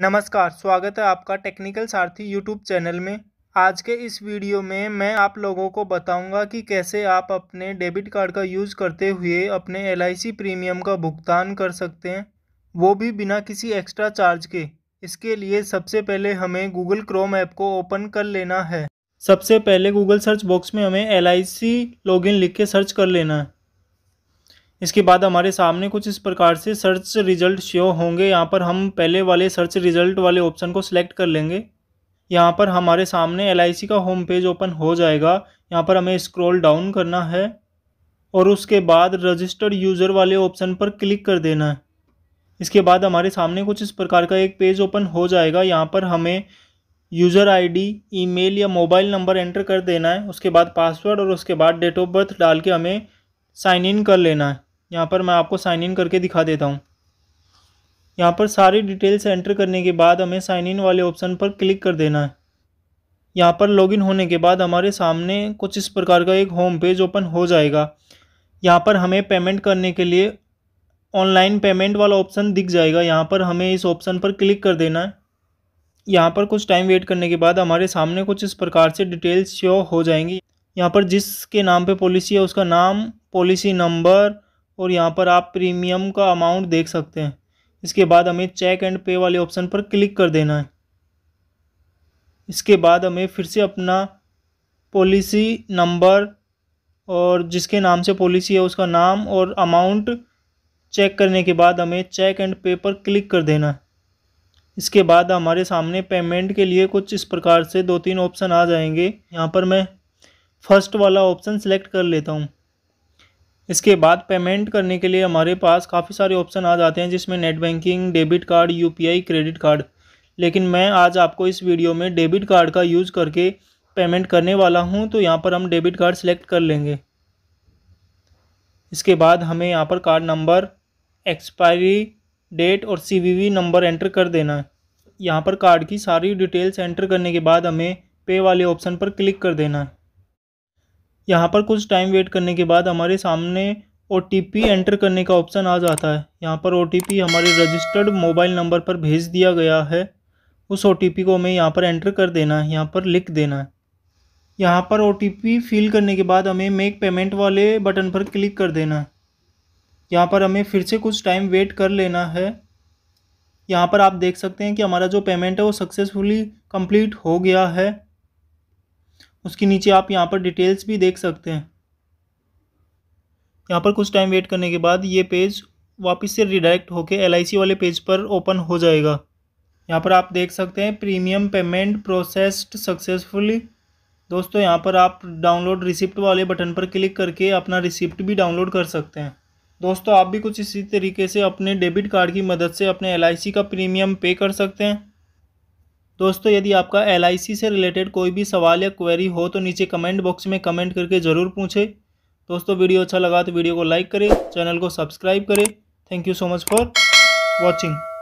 नमस्कार स्वागत है आपका टेक्निकल सारथी यूट्यूब चैनल में आज के इस वीडियो में मैं आप लोगों को बताऊंगा कि कैसे आप अपने डेबिट कार्ड का यूज़ करते हुए अपने एल प्रीमियम का भुगतान कर सकते हैं वो भी बिना किसी एक्स्ट्रा चार्ज के इसके लिए सबसे पहले हमें गूगल क्रोम ऐप को ओपन कर लेना है सबसे पहले गूगल सर्च बॉक्स में हमें एल आई सी लिख के सर्च कर लेना है इसके बाद हमारे सामने कुछ इस प्रकार से सर्च रिजल्ट शो होंगे यहाँ पर हम पहले वाले सर्च रिजल्ट वाले ऑप्शन को सिलेक्ट कर लेंगे यहाँ पर हमारे सामने एल का होम पेज ओपन हो जाएगा यहाँ पर हमें स्क्रॉल डाउन करना है और उसके बाद रजिस्टर्ड यूज़र वाले ऑप्शन पर क्लिक कर देना है इसके बाद हमारे सामने कुछ इस प्रकार का एक पेज ओपन हो जाएगा यहाँ पर हमें यूज़र आईडी, ईमेल या मोबाइल नंबर एंटर कर देना है उसके बाद पासवर्ड और उसके बाद डेट ऑफ बर्थ डाल के हमें साइन इन कर लेना है यहाँ पर मैं आपको साइन इन करके दिखा देता हूँ यहाँ पर सारी डिटेल्स एंटर करने के बाद हमें साइन इन वाले ऑप्शन पर क्लिक कर देना है यहाँ पर लॉगिन होने के बाद हमारे सामने कुछ इस प्रकार का एक होम पेज ओपन हो जाएगा यहाँ पर हमें पेमेंट करने के लिए ऑनलाइन पेमेंट वाला ऑप्शन दिख जाएगा यहाँ पर हमें इस ऑप्शन पर क्लिक कर देना है यहाँ पर कुछ टाइम वेट करने के बाद हमारे सामने कुछ इस प्रकार से डिटेल्स शो हो जाएंगी यहाँ पर जिसके नाम पे पॉलिसी है उसका नाम पॉलिसी नंबर और यहाँ पर आप प्रीमियम का अमाउंट देख सकते हैं इसके बाद हमें चेक एंड पे वाले ऑप्शन पर क्लिक कर देना है इसके बाद हमें फिर से अपना पॉलिसी नंबर और जिसके नाम से पॉलिसी है उसका नाम और अमाउंट चेक करने के बाद हमें चेक एंड पे पर क्लिक कर देना है इसके बाद हमारे सामने पेमेंट के लिए कुछ इस प्रकार से दो तीन ऑप्शन आ जाएंगे यहाँ पर मैं फर्स्ट वाला ऑप्शन सेलेक्ट कर लेता हूँ इसके बाद पेमेंट करने के लिए हमारे पास काफ़ी सारे ऑप्शन आ जाते हैं जिसमें नेट बैंकिंग डेबिट कार्ड यू क्रेडिट कार्ड लेकिन मैं आज आपको इस वीडियो में डेबिट कार्ड का यूज़ करके पेमेंट करने वाला हूँ तो यहाँ पर हम डेबिट कार्ड सेलेक्ट कर लेंगे इसके बाद हमें यहाँ पर कार्ड नंबर एक्सपायरी डेट और सीवीवी नंबर एंटर कर देना है यहाँ पर कार्ड की सारी डिटेल्स एंटर करने के बाद हमें पे वाले ऑप्शन पर क्लिक कर देना है यहाँ पर कुछ टाइम वेट करने के बाद हमारे सामने ओ एंटर करने का ऑप्शन आ जाता है यहाँ पर ओ हमारे रजिस्टर्ड मोबाइल नंबर पर भेज दिया गया है उस ओ को हमें यहाँ पर एंटर कर देना है यहाँ पर लिख देना है यहाँ पर ओ फिल करने के बाद हमें मेक पेमेंट वाले बटन पर क्लिक कर देना है यहाँ पर हमें फिर से कुछ टाइम वेट कर लेना है यहाँ पर आप देख सकते हैं कि हमारा जो पेमेंट है वो सक्सेसफुली कंप्लीट हो गया है उसके नीचे आप यहाँ पर डिटेल्स भी देख सकते हैं यहाँ पर कुछ टाइम वेट करने के बाद ये पेज वापस से रिडायरेक्ट होकर एल वाले पेज पर ओपन हो जाएगा यहाँ पर आप देख सकते हैं प्रीमियम पेमेंट प्रोसेस्ड सक्सेसफुली दोस्तों यहाँ पर आप डाउनलोड रिसिप्ट वाले बटन पर क्लिक करके अपना रिसिप्ट भी डाउनलोड कर सकते हैं दोस्तों आप भी कुछ इसी तरीके से अपने डेबिट कार्ड की मदद से अपने एल का प्रीमियम पे कर सकते हैं दोस्तों यदि आपका एल से रिलेटेड कोई भी सवाल या क्वेरी हो तो नीचे कमेंट बॉक्स में कमेंट करके ज़रूर पूछें दोस्तों वीडियो अच्छा लगा तो वीडियो को लाइक करें चैनल को सब्सक्राइब करें thank you so much for watching